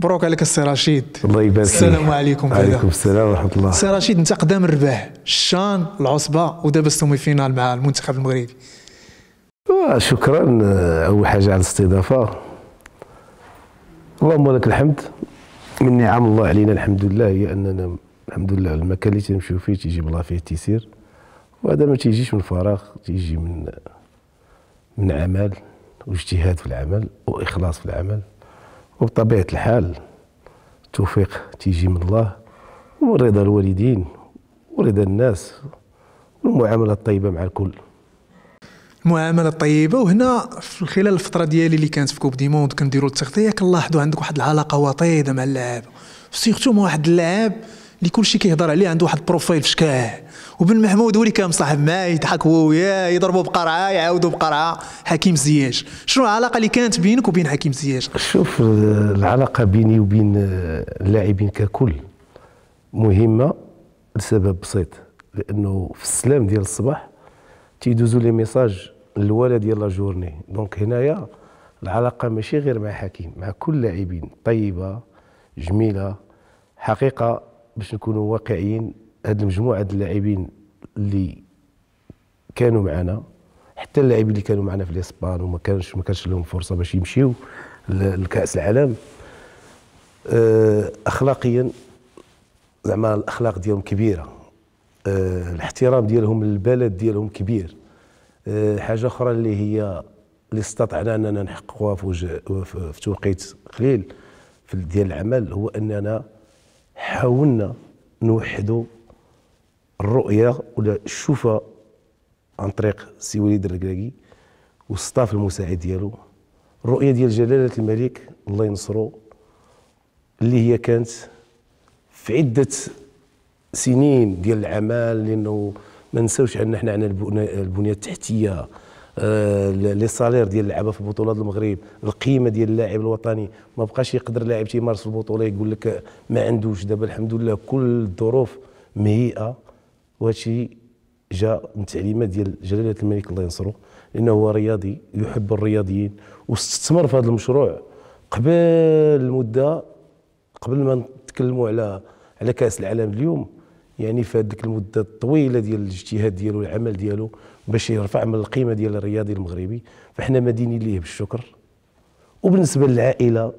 مبروك عليك السي رشيد الله يبارك فيك السلام عليكم وعليكم السلام ورحمه الله السي رشيد انت قدام الرباح الشان العصبه ودابا السومي فينال مع المنتخب المغربي شكرا اول حاجه على الاستضافه اللهم لك الحمد من نعم الله علينا الحمد لله هي اننا الحمد لله المكان اللي تنمشيو فيه تيجيب الله فيه التيسير وهذا ما تيجيش من فراغ تيجي من من عمل واجتهاد في العمل واخلاص في العمل وبطبيعة الحال التوفيق تيجي من الله ورضا الوالدين ورضا الناس والمعاملة الطيبة مع الكل المعاملة الطيبة وهنا في خلال الفترة ديالي اللي كانت في كوب دي موند كنديرو التغطية كنلاحظوا عندك واحد العلاقة وطيدة مع اللعابة سيرتو مع واحد اللاعب اللي كلشي كيهضر عليه عنده واحد البروفايل في شكاه وبن محمود هو اللي كان مصاحب معاه يضحكوا وياه يضربوا بقرعه يعاودوا بقرعه حكيم زياش شنو العلاقه اللي كانت بينك وبين حكيم زياش شوف العلاقه بيني وبين اللاعبين ككل مهمه لسبب بسيط لانه في السلام ديال الصباح تيدوزوا لي ميساج الاولى ديال لا جورني دونك هنايا العلاقه ماشي غير مع حكيم مع كل اللاعبين طيبه جميله حقيقه باش نكونوا واقعيين هاد المجموعه د اللاعبين اللي كانوا معنا حتى اللاعبين اللي كانوا معنا في الاسبان وما كانش ما كانش لهم فرصه باش يمشيو لكاس العالم آه، اخلاقيا زعما الاخلاق ديالهم كبيره أه الاحترام ديالهم للبلد ديالهم كبير أه حاجه اخرى اللي هي اللي استطعنا اننا نحققوها في وجه في توقيت قليل في ديال العمل هو اننا حاولنا نوحدوا الرؤيه ولا الشوفه عن طريق السي وليد الركراكي والستاف المساعد ديالو الرؤيه ديال جلاله الملك الله ينصرو اللي هي كانت في عده سنين ديال العمل لانه ما نساوش ان حنا عندنا البنيه التحتيه آه، لي سالير ديال اللعابه في بطولات المغرب القيمه ديال اللاعب الوطني ما بقاش يقدر لاعب تيمارس البطوله يقول لك ما عندوش دابا الحمد لله كل الظروف مهيئه وهادشي جاء من تعليمات ديال جلاله الملك الله ينصره لانه هو رياضي يحب الرياضيين واستثمر في هذا المشروع قبل المده قبل ما نتكلموا على على كاس العالم اليوم يعني في هذيك المده الطويله ديال الاجتهاد ديالو والعمل ديالو باش يرفع من القيمه ديال الرياضي المغربي فاحنا مدينين ليه بالشكر وبالنسبه للعائله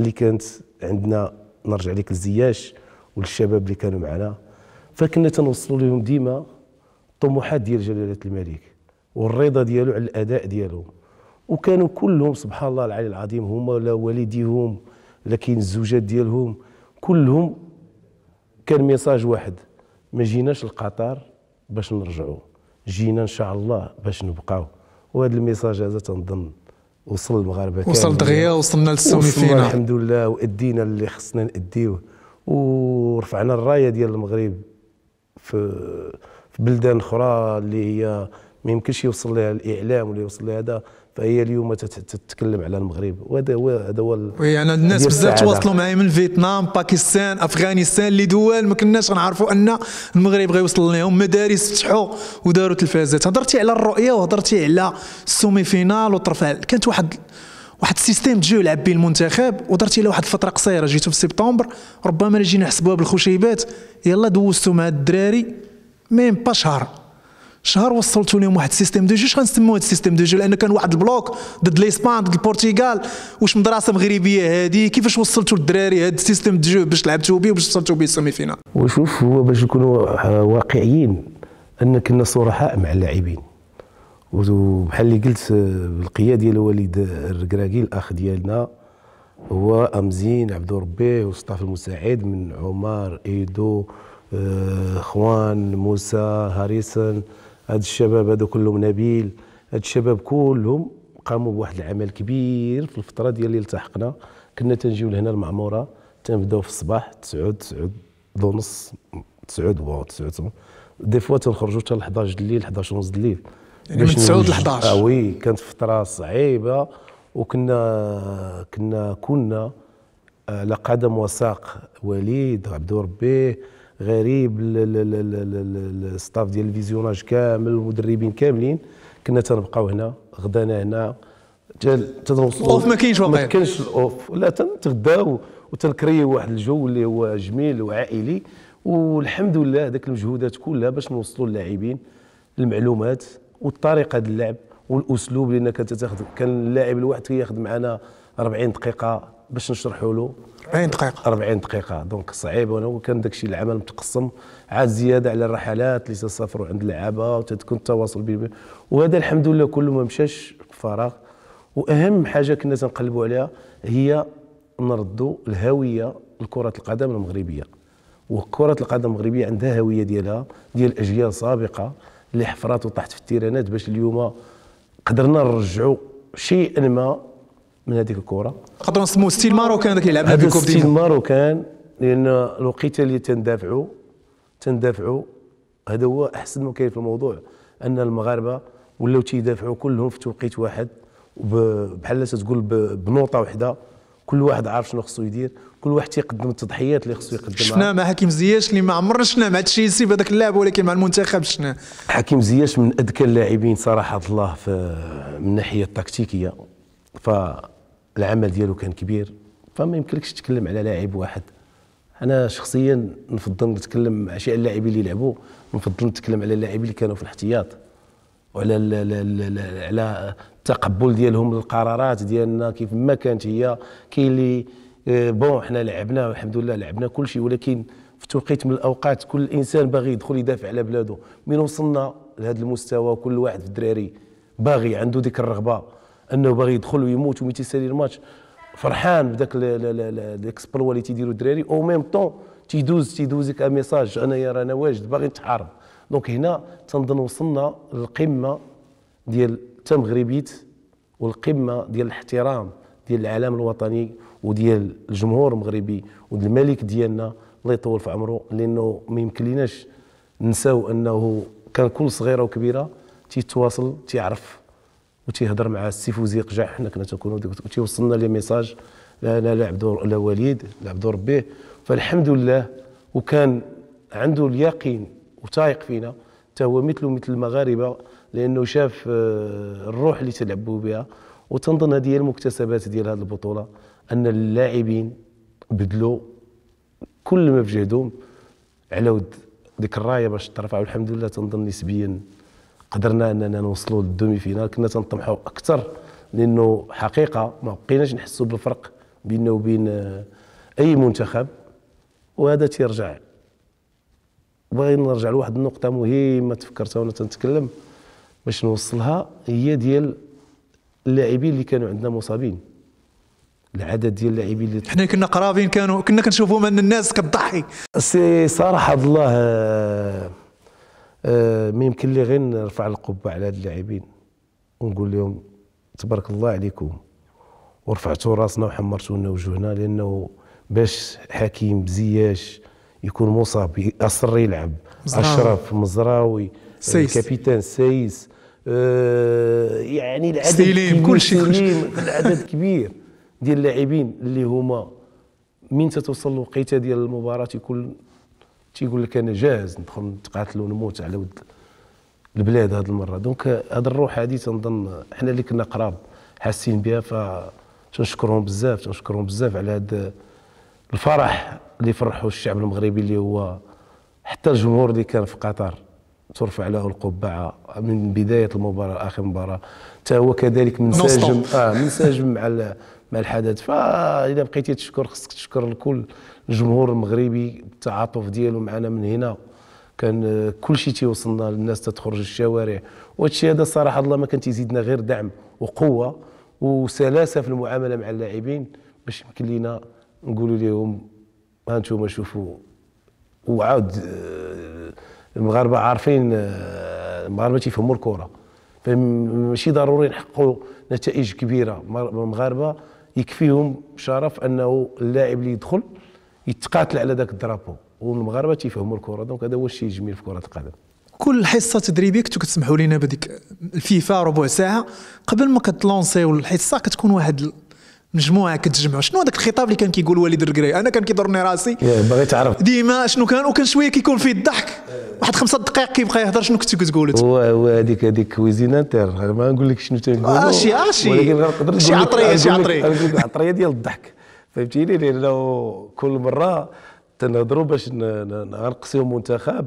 اللي كانت عندنا نرجع لك الزياش والشباب اللي كانوا معنا فكنا تنوصلوا لهم ديما الطموحات ديال جلاله الملك والرضا ديالو على الاداء ديالو وكانوا كلهم سبحان الله العلي العظيم هما لا والديهم لكن الزوجات ديالهم كلهم كان ميساج واحد ما جيناش لقطر باش نرجعوا جينا ان شاء الله باش نبقاو وهذا الميساج هذا تنظن وصل المغاربه وصل دغيا وصلنا للسومي فينا الحمد لله وادينا اللي خصنا ناديوه ورفعنا الرايه ديال المغرب في في بلدان اخرى اللي هي ما يمكنش يوصل لها الاعلام ولا يوصل لها هذا فهي اليوم تتكلم على المغرب وهذا هو هذا هو وي انا يعني الناس بزاف تواصلوا معايا من فيتنام باكستان افغانستان اللي دول ما كناش غنعرفوا ان المغرب غيوصل لهم مدارس فتحوا وداروا تلفازات هضرتي على الرؤيه وهضرتي على السومي فينال وطرف كانت واحد واحد السيستيم جو لعب به المنتخب ودرت الى واحد الفتره قصيره جيتو في سبتمبر ربما نجي نحسبوها بالخشيبات يلا دوزتو مع الدراري ميم با شهر شهر وصلتو لهم واحد السيستيم دو جو اش غنسموه هاد السيستيم دو جو لان كان واحد البلوك ضد الاسبان ضد البرتغال واش مدرسه مغربيه هادي كيفاش وصلتو الدراري هاد السيستيم دو جو باش لعبتو به وباش وصلتو به السيمي فينال وشوف هو باش نكونوا واقعيين ان كنا صرحاء مع اللاعبين وبحال اللي قلت آه، بالقياده ديال الوالد الركراكي الاخ ديالنا هو امزين عبد ربي والصطاف المساعد من عمر ايدو آه، خوان موسى هاريسن هاد الشباب هادو كلهم نبيل هاد الشباب كلهم قاموا بواحد العمل كبير في الفتره ديال اللي التحقنا كنا تنجيو لهنا المعموره تنبداو في الصباح 9 9 ونص 9 و 9 دي فوا تنخرجوا حتى 11 الليل 11 ونص الليل يعني من 9 ل 11 وي كانت فتره صعيبه وكنا كنا كنا على آه، قدم وساق وليد عبد ربي غريب الستاف ديال الفيزيوناج كامل المدربين كاملين كنا تنبقاو هنا غدانا هنا تنوصلوا الاوف ما كاينش واقع ما كاينش الاوف لا تنتغداو وتنكريو واحد الجو اللي هو جميل وعائلي والحمد لله هذاك المجهودات كلها باش نوصلوا اللاعبين المعلومات والطريقه ديال اللعب والاسلوب اللي كانت تاخذ كان اللاعب الواحد كياخذ معنا 40 دقيقه باش نشرحوا له 40 دقيقه 40 دقيقه دونك صعيب وانا كان داكشي العمل متقسم عاد زياده على الرحلات اللي تسافروا عند اللعابه وتتكون التواصل بين وهذا الحمد لله كله ما مشاش فراغ واهم حاجه كنا تنقلبوا عليها هي نردوا الهويه لكره القدم المغربيه وكره القدم المغربيه عندها هويه ديالها ديال اجيال سابقه اللي حفرات وطاحت في التيرانات باش اليوم قدرنا نرجعوا شيئا ما من هذيك الكره خاطر نسمو ستيل ماروكان اللي يلعب هذا ستيل ماروكان لان الوقيته اللي تندافعوا تندافعوا هذا هو احسن ما كاين في الموضوع ان المغاربه ولاو تيدافعوا كلهم في توقيت واحد بحال تقول بنوطه وحده كل واحد عارف شنو خصو يدير كل واحد تيقدم التضحيات اللي خصو يقدمها شفنا مع حكيم زياش اللي ما عمرنا شفنا مع تشيلسي بهذاك اللاعب ولكن مع المنتخب شفنا حكيم زياش من اذكى اللاعبين صراحه الله من الناحيه التكتيكيه فالعمل ديالو كان كبير فما يمكنكش تتكلم على لاعب واحد انا شخصيا نفضل نتكلم على شي اللاعبين اللي لعبوا نفضل نتكلم على اللاعبين اللي كانوا في الاحتياط وعلى على التقبل ديالهم للقرارات ديالنا كيف ما كانت هي كاين اللي إيه، بون حنا لعبنا الحمد لله لعبنا كل شيء ولكن في توقيت من الاوقات كل انسان باغي يدخل يدافع على بلاده من وصلنا لهذا المستوى كل واحد في الدراري باغي عنده ديك الرغبه انه باغي يدخل ويموت وميتي سالي الماتش فرحان بداك ليكسبلوا اللي تيديروا الدراري او ميم طون تيدوز تيدوز ان ميساج يا رانا واجد باغي نتحارب دونك هنا تنظن وصلنا للقمه ديال تمغربيت والقمه ديال الاحترام ديال العالم الوطني وديال الجمهور المغربي والملك ديالنا الله يطول في عمره لانه ما ليناش نساو انه كان كل صغيره وكبيره تيتواصل تيعرف وتيهضر مع السي فوزي قجع حنا كنا تنكونوا تيوصلنا لي ميساج لا لا عبد لا وليد عبد ربيه فالحمد لله وكان عنده اليقين وتايق فينا حتى هو مثله مثل المغاربه لانه شاف آه، الروح اللي تلعبوا بها وتنظن هذه هي المكتسبات ديال هذه البطوله ان اللاعبين بدلوا كل ما في جهدهم على ود ديك الرايه باش ترفعوا والحمد لله تنظن نسبيا قدرنا اننا نوصلوا للدومي فينال كنا تنطمحوا اكثر لانه حقيقه ما بقيناش نحسوا بالفرق بيننا وبين آه، اي منتخب وهذا تيرجع باغي نرجع لواحد النقطه مهمه تفكرتها وانا تنتكلم باش نوصلها هي ديال اللاعبين اللي كانوا عندنا مصابين العدد ديال اللاعبين اللي حنا كنا قرابين كانوا كنا كنشوفهم ان الناس كتضحي سي صراحه الله آه، آه، ما يمكن لي غير نرفع القبه على هاد اللاعبين ونقول لهم تبارك الله عليكم ورفعتوا راسنا وحمرتوا لنا وجوهنا لانه باش حكيم زياش يكون مصاب اصر يلعب مزراوي. اشرف مزراوي سيس. الكابيتان سيس آه، يعني العدد سليم كل شيء سليم العدد كبير ديال اللاعبين اللي هما من تتوصل الوقيته ديال المباراه تيكون تيقول لك انا جاهز ندخل نتقاتل ونموت على ود البلاد هذه المره دونك هذه الروح هذه تنظن حنا اللي كنا قراب حاسين بها ف تنشكرهم بزاف تنشكرهم بزاف على هذا الفرح اللي فرحوا الشعب المغربي اللي هو حتى الجمهور اللي كان في قطر ترفع له القبعه من بدايه المباراه لاخر مباراه حتى هو كذلك منسجم اه منسجم مع مع الحدث فاذا بقيتي تشكر خصك تشكر الكل الجمهور المغربي التعاطف ديالو معنا من هنا كان آه، كل شيء تيوصلنا للناس تتخرج الشوارع وهادشي هذا صراحه الله ما كان تيزيدنا غير دعم وقوه وسلاسه في المعامله مع اللاعبين باش يمكن لينا نقولوا لهم ها انتم شوفوا وعاود آه، المغاربه عارفين آه، المغاربه تيفهموا الكره فماشي ضروري نحققوا نتائج كبيره المغاربه يكفيهم شرف انه اللاعب اللي يدخل يتقاتل على ذاك الدرابو والمغاربه تيفهموا الكره دونك هذا هو الشيء الجميل في كره القدم كل حصه تدريبيه كنتو كتسمحوا لنا بديك الفيفا ربع ساعه قبل ما كتلونسيو الحصه كتكون واحد مجموعه كتجمعوا شنو هذاك الخطاب اللي كان كيقول وليد الركري انا كان كيضرني راسي بغيت تعرف ديما شنو كان وكان شويه كيكون فيه الضحك واحد خمسة دقائق كيبقى يهضر شنو كنت كتقول هو هو هذيك هذيك كويزين انتر انا ما نقول لك شنو تنقول اشي آه، اشي آه، ولكن شي عطريه شي عطريه عطريه ديال الضحك فهمتيني لانه كل مره تنهضروا باش نقصيو منتخب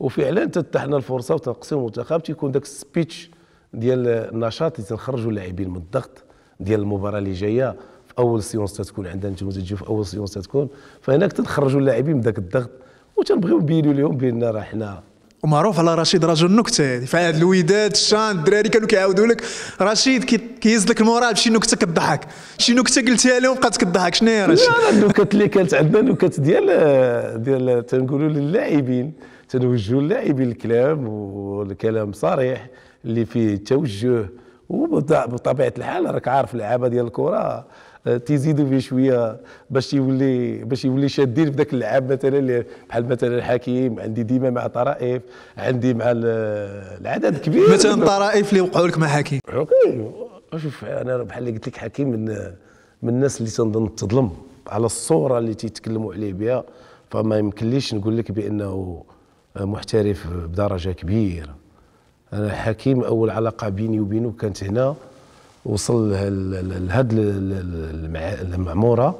وفعلا تتحنا الفرصه وتنقصيو منتخب تيكون داك السبيتش ديال النشاط اللي تنخرجوا اللاعبين من الضغط ديال المباراه اللي جايه في اول سيونس تتكون عندنا انتم تجيو في اول سيونس تتكون فهناك تنخرجوا اللاعبين من ذاك الضغط وتنبغيو نبينوا لهم بان راه حنا ومعروف على رشيد رجل نكته في هاد الوداد الشان الدراري كانوا كيعاودوا لك رشيد كيهز لك المورال بشي نكته كضحك شي نكته قلتها لهم بقات كضحك شنو هي رشيد؟ لا النكت اللي كانت عندنا نكت ديال ديال تنقولوا للاعبين تنوجهوا اللاعبين الكلام والكلام صريح اللي فيه توجه وبطبيعه الحال راك عارف اللعابه ديال الكره آه، تيزيدوا فيه شويه باش يولي باش يولي شادين في ذاك اللعاب مثلا اللي بحال مثلا الحكيم عندي ديما مع طرائف عندي مع العدد كبير مثلا طرائف اللي وقعوا لك مع حكيم حكيم شوف انا بحال اللي قلت لك حكيم من من الناس اللي تنظن تظلم على الصوره اللي تيتكلموا عليه بها فما يمكنليش نقول لك بانه محترف بدرجه كبيره انا حكيم اول علاقه بيني وبينه كانت هنا وصل لهاد المعموره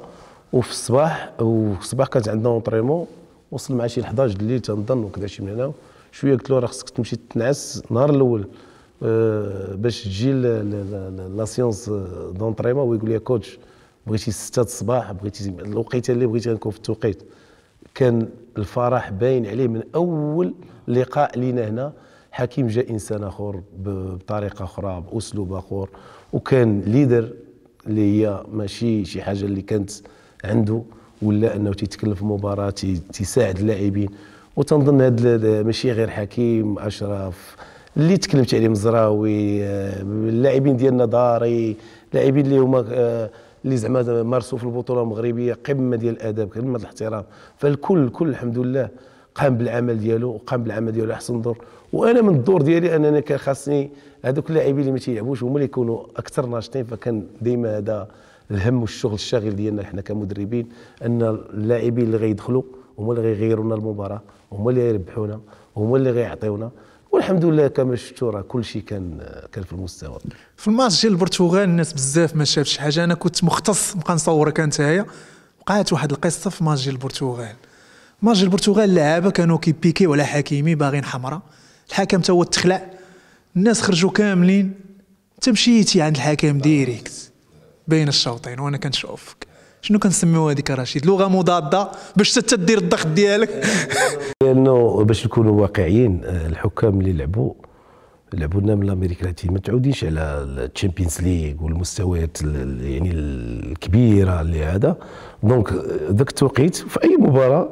وفي الصباح وفي الصباح كانت عندنا اونطريمون وصل مع شي 11 الليل تنظن وكذا شي من هنا شويه قلت له راه خصك تمشي تنعس النهار الاول آه، باش تجي لا سيونس دونطريمون ويقول لي كوتش بغيتي 6 الصباح بغيتي الوقيته اللي بغيتي نكون في التوقيت كان الفرح باين عليه من اول لقاء لينا هنا حكيم جاء انسان اخر بطريقه اخرى باسلوب اخر وكان ليدر اللي هي ماشي شي حاجه اللي كانت عنده ولا انه تيتكلم في مباراه تيساعد اللاعبين وتنظن هذا ماشي غير حكيم اشرف اللي تكلمت عليه مزراوي آه، اللاعبين ديالنا داري اللاعبين اللي هما آه، اللي زعما مارسوا في البطوله المغربيه قمه ديال الادب قمه الاحترام فالكل الكل الحمد لله قام بالعمل ديالو وقام بالعمل ديالو احسن دور وانا من الدور ديالي انني كان خاصني هذوك اللاعبين اللي ما تيلعبوش هما اللي يكونوا اكثر ناشطين فكان ديما هذا الهم والشغل الشاغل ديالنا حنا كمدربين ان اللاعبين اللي غيدخلوا هما اللي غيغيروا لنا المباراه هما اللي غيربحونا هما اللي غيعطيونا والحمد لله كما شفتوا راه كل شيء كان كان في المستوى في الماتش ديال البرتغال الناس بزاف ما شافتش حاجه انا كنت مختص نبقى نصورك انت هي وقعت واحد القصه في ماتش ديال البرتغال ماتش البرتغال اللعابه كانوا كيبيكيو على حكيمي باغيين حمراء الحكم تا هو تخلع الناس خرجوا كاملين تمشيتي عند الحكم ديريكت بين الشوطين وانا كنشوفك شنو كنسميو هذيك رشيد لغه مضاده باش حتى دير الضغط ديالك لانه باش نكونوا واقعيين الحكام اللي لعبوا لعبوا لنا من الامريكا اللاتينيه ما تعودينش على الشامبيونز ليغ والمستويات يعني الكبيره اللي هذا دونك ذاك التوقيت في اي مباراه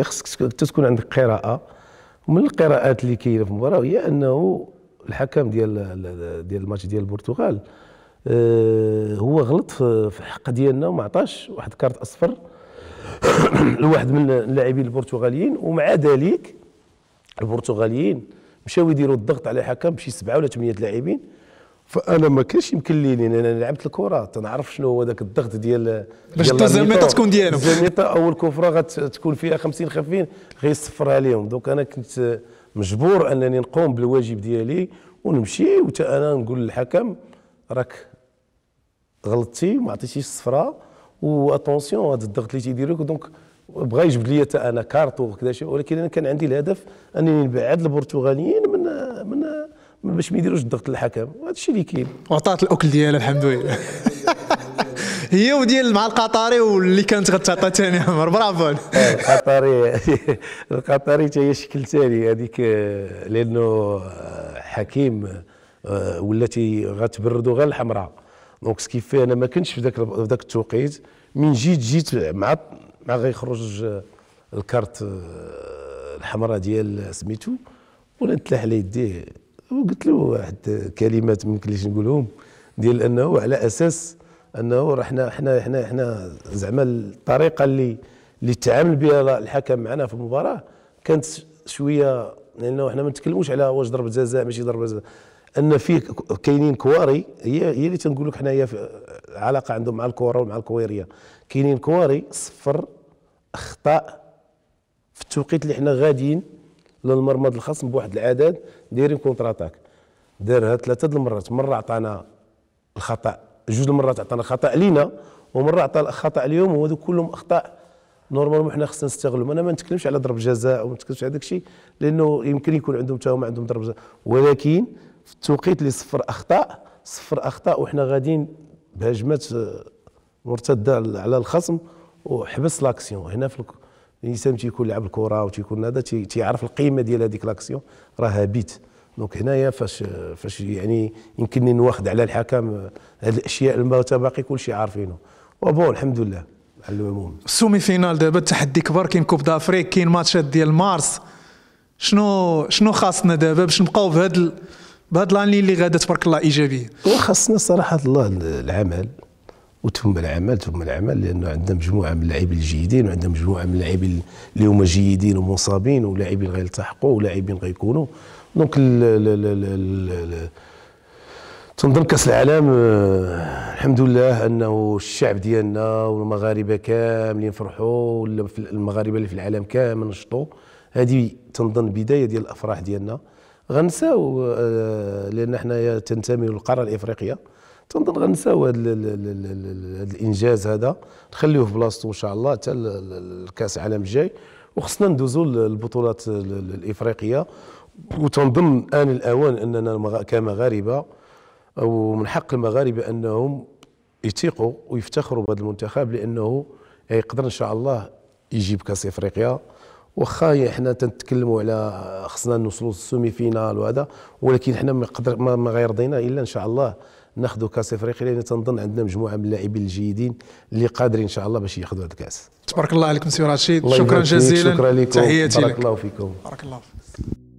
خصك تكون عندك قراءه ومن القراءات اللي كاينه في المباراه هي انه الحكم ديال ديال الماتش ديال البرتغال آه، هو غلط في الحق ديالنا وما عطاش واحد كارت اصفر لواحد من اللاعبين البرتغاليين ومع ذلك البرتغاليين مشاو يديروا الضغط على الحكم بشي سبعه ولا ثمانيه لاعبين فانا ما كانش يمكن لي لان انا لعبت الكره تنعرف شنو هو ذاك الضغط ديال باش الزميطه تكون ديالو الزميطه او الكفره غتكون فيها 50 50 غيصفرها لهم دونك انا كنت مجبور انني نقوم بالواجب ديالي ونمشي وتا انا نقول للحكم راك غلطتي وما عطيتيش الصفره واتونسيون هذا الضغط اللي تيدير لك دونك بغا يجبد لي انا كارتو وكذا شيء ولكن انا كان عندي الهدف انني نبعد البرتغاليين من من باش ما يديروش الضغط الحكم هذا الشيء اللي كاين وعطات الاكل ديالها الحمد لله هي وديال مع القطري واللي كانت غتعطى ثاني عمر برافو القطري القطري حتى هي شكل ثاني هذيك آه، لانه آه، حكيم آه، ولاتي غتبردوا غير الحمراء دونك سكيفي انا ما كنتش في ذاك في ذاك التوقيت من جيت جيت مع مع غيخرج الكارت الحمراء ديال سميتو ولا نتلاح على يديه وقلت له واحد كلمات ما يمكنليش نقولهم ديال انه على اساس انه رحنا حنا حنا حنا زعما الطريقه اللي اللي تعامل بها الحكم معنا في المباراه كانت شويه لانه حنا ما نتكلموش على واش ضربه جزاء ماشي ضربه جزاء ان في كاينين كواري هي هي اللي تنقول لك حنايا علاقه عندهم مع الكره ومع الكويريه كاينين كواري صفر اخطاء في التوقيت اللي حنا غاديين للمرمى الخصم بواحد العدد دايرين كونتر اتاك دارها ثلاثه د المرات مره عطانا الخطا جوج المرات عطانا خطا لينا ومره عطى الخطا اليوم وهذو كلهم اخطاء نورمالمون حنا خصنا نستغلهم انا ما نتكلمش على ضرب جزاء وما نتكلمش على داك الشيء لانه يمكن يكون عندهم حتى هما عندهم ضرب جزاء ولكن في التوقيت اللي صفر اخطاء صفر اخطاء وحنا غاديين بهجمات مرتده على الخصم وحبس لاكسيون هنا في الانسان تيكون لعب الكره وتيكون هذا تيعرف القيمه ديال هذيك لاكسيون راه بيت دونك هنايا فاش فاش يعني يمكن نواخد على الحكم آه، هاد الاشياء المتبقي كلشي عارفينه وبون الحمد لله على العموم السومي فينال دابا تحدي كبر كاين كوب دافريك كاين ماتشات ديال مارس شنو شنو خاصنا دابا باش نبقاو بهاد بهاد لاني اللي غادا تبارك الله ايجابيه وخاصنا صراحه الله العمل وتم العمل تم العمل لانه عندنا مجموعه من اللاعبين الجيدين وعندنا مجموعه من اللاعبين اللي هما جيدين ومصابين ولاعبين غيلتحقوا ولاعبين غيكونوا دونك تنظن كاس العالم الحمد لله انه الشعب ديالنا والمغاربه كاملين فرحوا ولا المغاربه اللي في العالم كامل نشطوا هذه تنظن بدايه ديال الافراح ديالنا غنساو آه، لان حنايا تنتمي للقاره الافريقيه تنظن غنساو هذا الانجاز هذا نخليوه في بلاصتو ان شاء الله حتى الكاس العالم الجاي وخصنا ندوزو للبطولات الافريقيه وتنظن ان الاوان اننا كمغاربه او من حق المغاربه انهم يثيقوا ويفتخروا بهذا المنتخب لانه يقدر ان شاء الله يجيب كاس افريقيا واخا حنا تنتكلموا على خصنا نوصلوا للسومي فينال وهذا ولكن حنا ما ما غيرضينا الا ان شاء الله ناخذوا كاس افريقيا لان تنظن عندنا مجموعه من اللاعبين الجيدين اللي قادرين ان شاء الله باش ياخذوا هذا الكاس تبارك الله عليك سي رشيد شكرا جزيلا شكرا لكم تحياتي بارك لك. الله فيكم بارك الله فيك